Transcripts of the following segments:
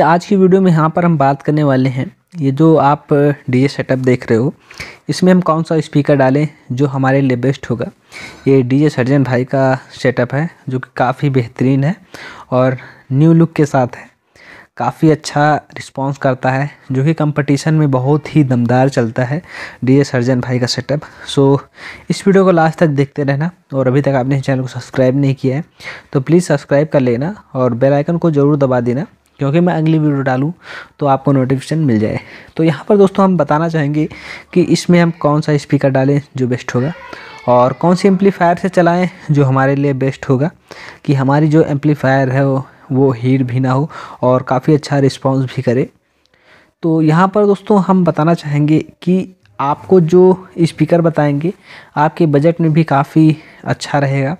कि आज की वीडियो में यहाँ पर हम बात करने वाले हैं ये जो आप डी सेटअप देख रहे हो इसमें हम कौन सा स्पीकर डालें जो हमारे लिए बेस्ट होगा ये डी सर्जन भाई का सेटअप है जो कि काफ़ी बेहतरीन है और न्यू लुक के साथ है काफ़ी अच्छा रिस्पांस करता है जो कि कंपटीशन में बहुत ही दमदार चलता है डी सर्जन भाई का सेटअप सो इस वीडियो को लास्ट तक देखते रहना और अभी तक आपने चैनल को सब्सक्राइब नहीं किया है तो प्लीज़ सब्सक्राइब कर लेना और बेलाइकन को ज़रूर दबा देना क्योंकि मैं अगली वीडियो डालूँ तो आपको नोटिफिकेशन मिल जाए तो यहाँ पर दोस्तों हम बताना चाहेंगे कि इसमें हम कौन सा स्पीकर डालें जो बेस्ट होगा और कौन सी एम्पलीफायर से चलाएं जो हमारे लिए बेस्ट होगा कि हमारी जो एम्पलीफायर है वो वो हीट भी ना हो और काफ़ी अच्छा रिस्पॉन्स भी करे तो यहाँ पर दोस्तों हम बताना चाहेंगे कि आपको जो इस्पीकर बताएंगे आपके बजट में भी काफ़ी अच्छा रहेगा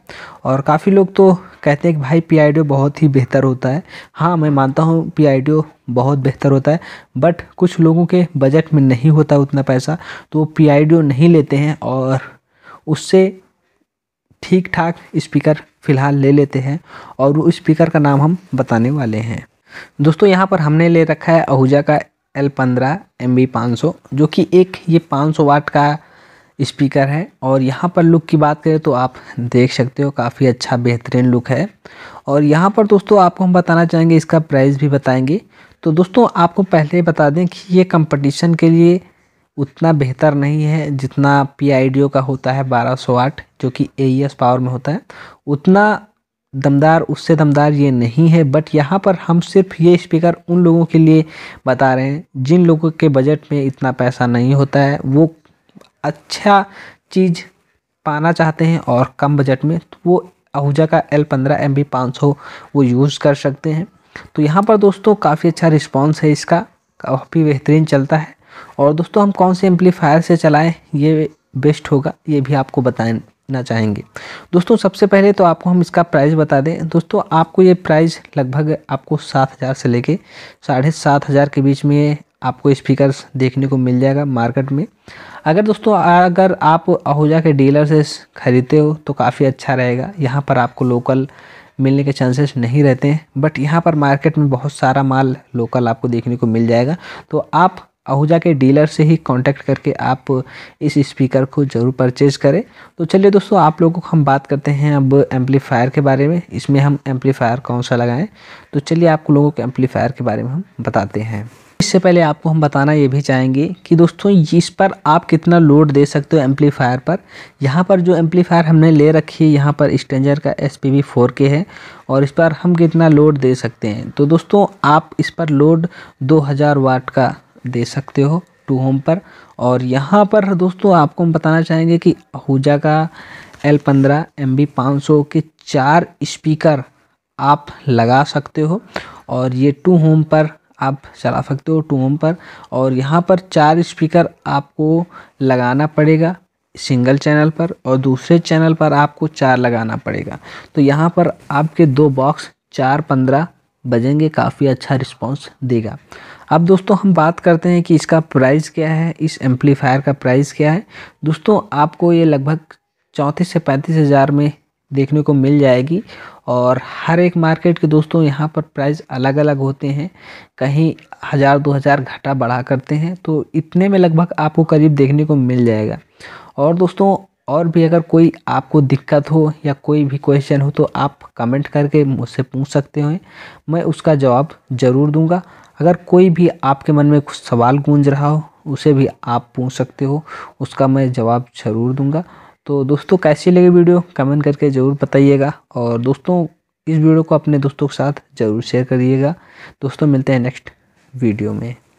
और काफ़ी लोग तो कहते हैं कि भाई पी बहुत ही बेहतर होता है हाँ मैं मानता हूँ पी बहुत बेहतर होता है बट कुछ लोगों के बजट में नहीं होता उतना पैसा तो वो पी नहीं लेते हैं और उससे ठीक ठाक स्पीकर फ़िलहाल ले लेते हैं और वो स्पीकर का नाम हम बताने वाले हैं दोस्तों यहाँ पर हमने ले रखा है आहूजा का एल पंद्रह एम बी पाँच सौ जो कि एक ये पाँच सौ वाट का स्पीकर है और यहाँ पर लुक की बात करें तो आप देख सकते हो काफ़ी अच्छा बेहतरीन लुक है और यहाँ पर दोस्तों आपको हम बताना चाहेंगे इसका प्राइस भी बताएंगे तो दोस्तों आपको पहले बता दें कि ये कंपटीशन के लिए उतना बेहतर नहीं है जितना पी का होता है सौ वाट जो कि ए पावर e में होता है उतना दमदार उससे दमदार ये नहीं है बट यहाँ पर हम सिर्फ ये स्पीकर उन लोगों के लिए बता रहे हैं जिन लोगों के बजट में इतना पैसा नहीं होता है वो अच्छा चीज़ पाना चाहते हैं और कम बजट में तो वो आहूजा का एल पंद्रह एम बी पाँच सौ वो यूज़ कर सकते हैं तो यहाँ पर दोस्तों काफ़ी अच्छा रिस्पॉन्स है इसका काफ़ी बेहतरीन चलता है और दोस्तों हम कौन से एम्पलीफायर से चलाएँ ये बेस्ट होगा ये भी आपको बताएँ ना चाहेंगे दोस्तों सबसे पहले तो आपको हम इसका प्राइस बता दें दोस्तों आपको ये प्राइस लगभग आपको सात हज़ार से लेके साढ़े सात हज़ार के बीच में आपको स्पीकर देखने को मिल जाएगा मार्केट में अगर दोस्तों अगर आप आहूजा के डीलर से ख़रीदते हो तो काफ़ी अच्छा रहेगा यहाँ पर आपको लोकल मिलने के चांसेस नहीं रहते हैं बट यहाँ पर मार्केट में बहुत सारा माल लोकल आपको देखने को मिल जाएगा तो आप आहूजा के डीलर से ही कांटेक्ट करके आप इस स्पीकर को ज़रूर परचेज करें तो चलिए दोस्तों आप लोगों को हम बात करते हैं अब एम्पलीफायर के बारे में इसमें हम एम्पलीफायर कौन सा लगाएं तो चलिए आप लोगों को एम्पलीफायर के बारे में हम बताते हैं इससे पहले आपको हम बताना ये भी चाहेंगे कि दोस्तों इस पर आप कितना लोड दे सकते हो एम्पलीफायर पर यहाँ पर जो एम्पलीफायर हमने ले रखी है यहाँ पर स्टेंजर का एस पी वी फोर के है और इस पर हम कितना लोड दे सकते हैं तो दोस्तों आप इस पर लोड 2000 वाट का दे सकते हो टू होम पर और यहाँ पर दोस्तों आपको हम बताना चाहेंगे कि आहूजा का एल पंद्रह एम बी पाँच सौ के चार स्पीकर आप लगा सकते हो और ये टू होम पर आप चला सकते हो टू होम पर और यहाँ पर चार स्पीकर आपको लगाना पड़ेगा सिंगल चैनल पर और दूसरे चैनल पर आपको चार लगाना पड़ेगा तो यहाँ पर आपके दो बॉक्स चार पंद्रह बजेंगे काफ़ी अच्छा रिस्पॉन्स देगा अब दोस्तों हम बात करते हैं कि इसका प्राइस क्या है इस एम्पलीफायर का प्राइस क्या है दोस्तों आपको ये लगभग चौंतीस से पैंतीस हज़ार में देखने को मिल जाएगी और हर एक मार्केट के दोस्तों यहाँ पर प्राइस अलग अलग होते हैं कहीं हज़ार दो हज़ार घाटा बढ़ा करते हैं तो इतने में लगभग आपको करीब देखने को मिल जाएगा और दोस्तों और भी अगर कोई आपको दिक्कत हो या कोई भी क्वेश्चन हो तो आप कमेंट करके मुझसे पूछ सकते हो मैं उसका जवाब ज़रूर दूंगा अगर कोई भी आपके मन में कुछ सवाल गूंज रहा हो उसे भी आप पूछ सकते हो उसका मैं जवाब ज़रूर दूंगा तो दोस्तों कैसी लगी वीडियो कमेंट करके ज़रूर बताइएगा और दोस्तों इस वीडियो को अपने दोस्तों के साथ ज़रूर शेयर करिएगा दोस्तों मिलते हैं नेक्स्ट वीडियो में